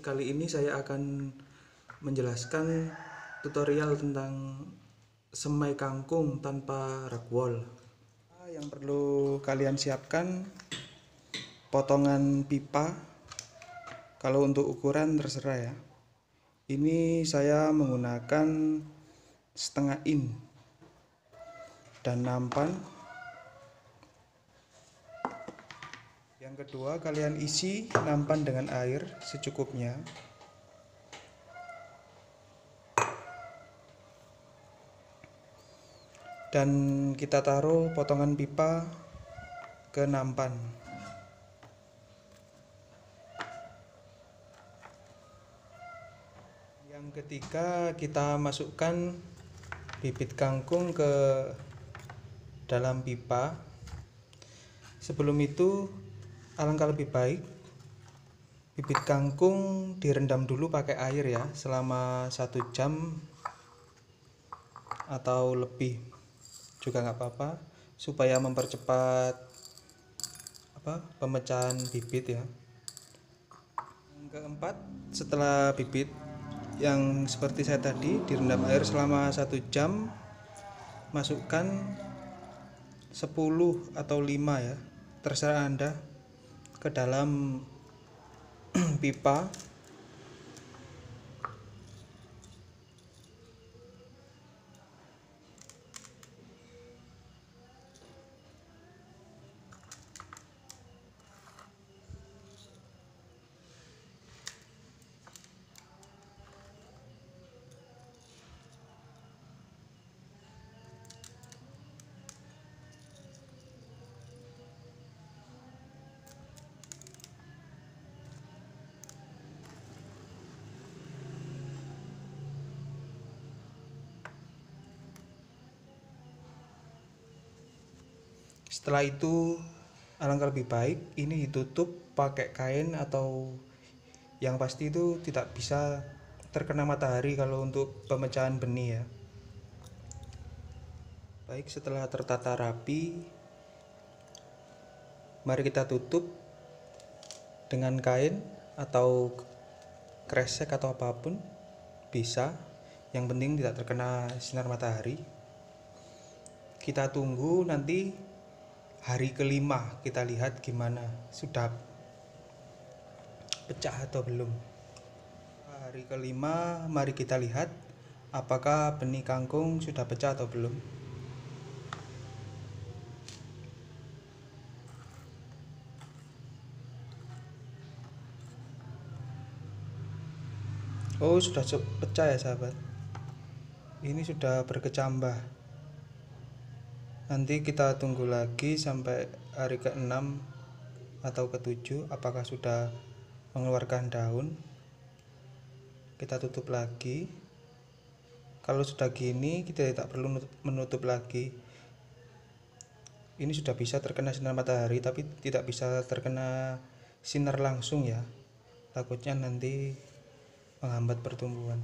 kali ini saya akan menjelaskan tutorial tentang semai kangkung tanpa rakwol. Ah, yang perlu kalian siapkan potongan pipa. Kalau untuk ukuran terserah ya. Ini saya menggunakan setengah in dan nampan Yang kedua, kalian isi nampan dengan air secukupnya. Dan kita taruh potongan pipa ke nampan. Yang ketiga, kita masukkan bibit kangkung ke dalam pipa. Sebelum itu, alangkah lebih baik bibit kangkung direndam dulu pakai air ya selama satu jam atau lebih juga nggak apa-apa supaya mempercepat apa pemecahan bibit ya yang keempat setelah bibit yang seperti saya tadi direndam air selama satu jam masukkan 10 atau 5 ya terserah anda ke dalam pipa setelah itu alangkah lebih baik ini ditutup pakai kain atau yang pasti itu tidak bisa terkena matahari kalau untuk pemecahan benih ya baik setelah tertata rapi mari kita tutup dengan kain atau kresek atau apapun bisa yang penting tidak terkena sinar matahari kita tunggu nanti hari kelima kita lihat gimana sudah pecah atau belum hari kelima mari kita lihat apakah benih kangkung sudah pecah atau belum Oh sudah pecah ya sahabat ini sudah berkecambah nanti kita tunggu lagi sampai hari ke-6 atau ke-7 apakah sudah mengeluarkan daun kita tutup lagi kalau sudah gini kita tidak perlu menutup lagi ini sudah bisa terkena sinar matahari tapi tidak bisa terkena sinar langsung ya takutnya nanti menghambat pertumbuhan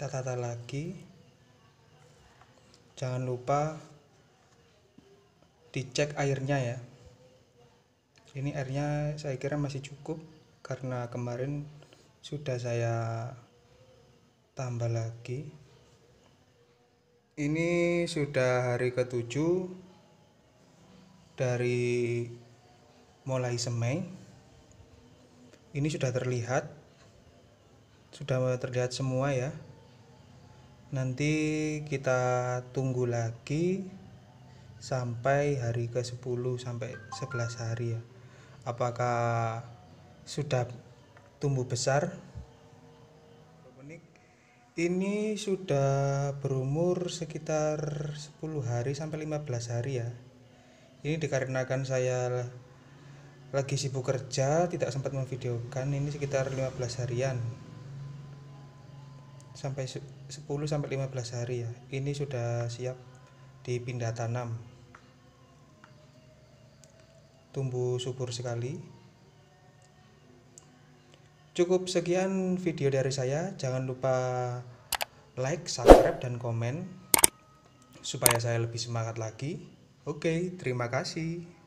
kita tata lagi jangan lupa dicek airnya ya ini airnya saya kira masih cukup karena kemarin sudah saya tambah lagi ini sudah hari ketujuh dari mulai semai ini sudah terlihat sudah terlihat semua ya nanti kita tunggu lagi sampai hari ke 10 sampai 11 hari ya apakah sudah tumbuh besar ini sudah berumur sekitar 10 hari sampai 15 hari ya ini dikarenakan saya lagi sibuk kerja tidak sempat memvideokan ini sekitar 15 harian sampai 10 sampai 15 hari ya. Ini sudah siap dipindah tanam. Tumbuh subur sekali. Cukup sekian video dari saya. Jangan lupa like, subscribe dan komen supaya saya lebih semangat lagi. Oke, terima kasih.